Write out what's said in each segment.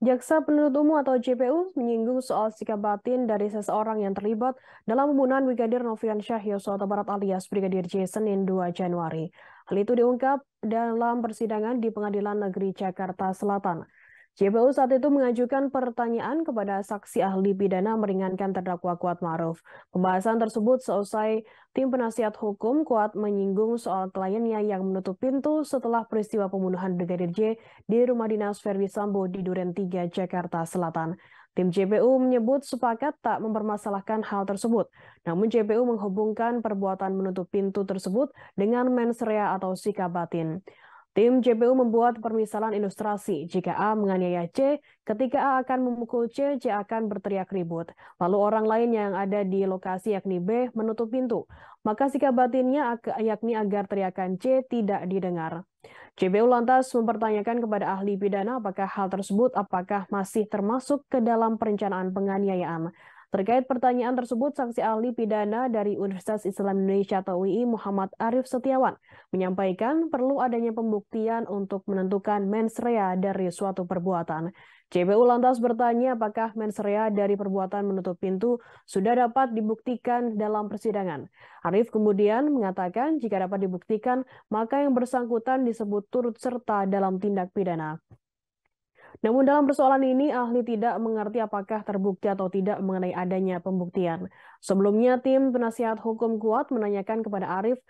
Jaksa Penuntut Umum atau JPU menyinggung soal sikap batin dari seseorang yang terlibat dalam pembunuhan Brigadir Novian Syah Yosua Barat alias Brigadir J Senin 2 Januari. Hal itu diungkap dalam persidangan di Pengadilan Negeri Jakarta Selatan. JPU saat itu mengajukan pertanyaan kepada saksi ahli pidana meringankan terdakwa Kuat Maruf. Pembahasan tersebut selesai tim penasihat hukum Kuat menyinggung soal kliennya yang menutup pintu setelah peristiwa pembunuhan Brigadir J di rumah dinas Ferdi Sambo di Duren 3, Jakarta Selatan. Tim JPU menyebut sepakat tak mempermasalahkan hal tersebut. Namun JPU menghubungkan perbuatan menutup pintu tersebut dengan mensrea atau sikap batin. Tim JPU membuat permisalan ilustrasi. Jika A menganiaya C, ketika A akan memukul C, C akan berteriak ribut. Lalu orang lain yang ada di lokasi yakni B menutup pintu. Maka sikap batinnya yakni agar teriakan C tidak didengar. JPU lantas mempertanyakan kepada ahli pidana apakah hal tersebut apakah masih termasuk ke dalam perencanaan penganiayaan. Terkait pertanyaan tersebut, saksi ahli pidana dari Universitas Islam Indonesia atau UI Muhammad Arif Setiawan menyampaikan perlu adanya pembuktian untuk menentukan mens rea dari suatu perbuatan. JPU lantas bertanya apakah mens rea dari perbuatan menutup pintu sudah dapat dibuktikan dalam persidangan. Arif kemudian mengatakan jika dapat dibuktikan, maka yang bersangkutan disebut turut serta dalam tindak pidana. Namun dalam persoalan ini, ahli tidak mengerti apakah terbukti atau tidak mengenai adanya pembuktian. Sebelumnya, tim penasihat hukum kuat menanyakan kepada Arif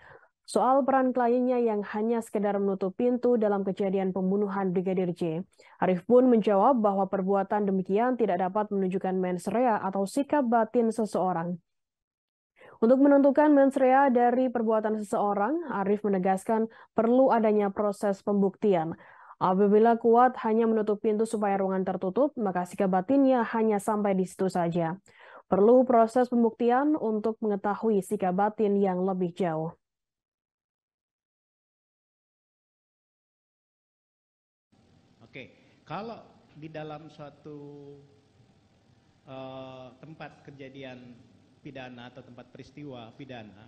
soal peran kliennya yang hanya sekedar menutup pintu dalam kejadian pembunuhan Brigadir J. Arif pun menjawab bahwa perbuatan demikian tidak dapat menunjukkan mens rea atau sikap batin seseorang. Untuk menentukan mens rea dari perbuatan seseorang, Arif menegaskan perlu adanya proses pembuktian. Apabila kuat hanya menutup pintu supaya ruangan tertutup, maka sikap batinnya hanya sampai di situ saja. Perlu proses pembuktian untuk mengetahui sikap batin yang lebih jauh. Oke, kalau di dalam suatu uh, tempat kejadian pidana atau tempat peristiwa pidana,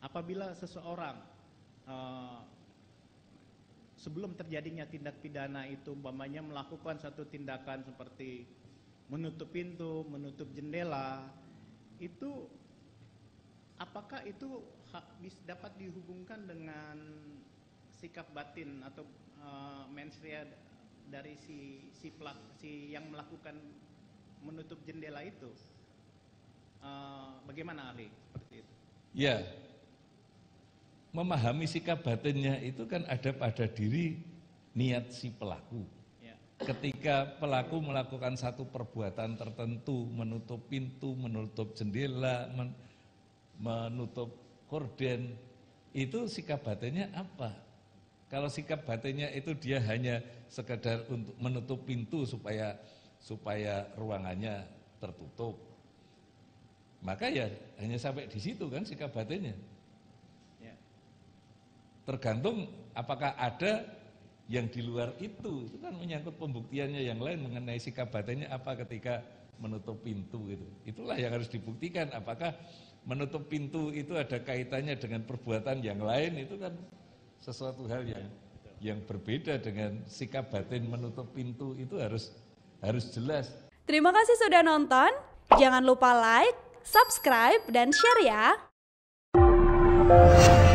apabila seseorang sebelum terjadinya tindak pidana itu umpamanya melakukan satu tindakan seperti menutup pintu, menutup jendela itu apakah itu dapat dihubungkan dengan sikap batin atau e, eh, mensria dari si si pelak si yang melakukan menutup jendela itu e, bagaimana Ali Ya, memahami sikap batinnya itu kan ada pada diri niat si pelaku. Ya. Ketika pelaku melakukan satu perbuatan tertentu, menutup pintu, menutup jendela, men menutup korden, itu sikap batinnya apa? Kalau sikap batinnya itu dia hanya sekedar untuk menutup pintu supaya supaya ruangannya tertutup. Maka ya hanya sampai di situ kan sikap batinnya. Tergantung apakah ada yang di luar itu itu kan menyangkut pembuktiannya yang lain mengenai sikap batinnya apa ketika menutup pintu gitu itulah yang harus dibuktikan apakah menutup pintu itu ada kaitannya dengan perbuatan yang lain itu kan sesuatu hal yang yang berbeda dengan sikap batin menutup pintu itu harus harus jelas terima kasih sudah nonton jangan lupa like subscribe dan share ya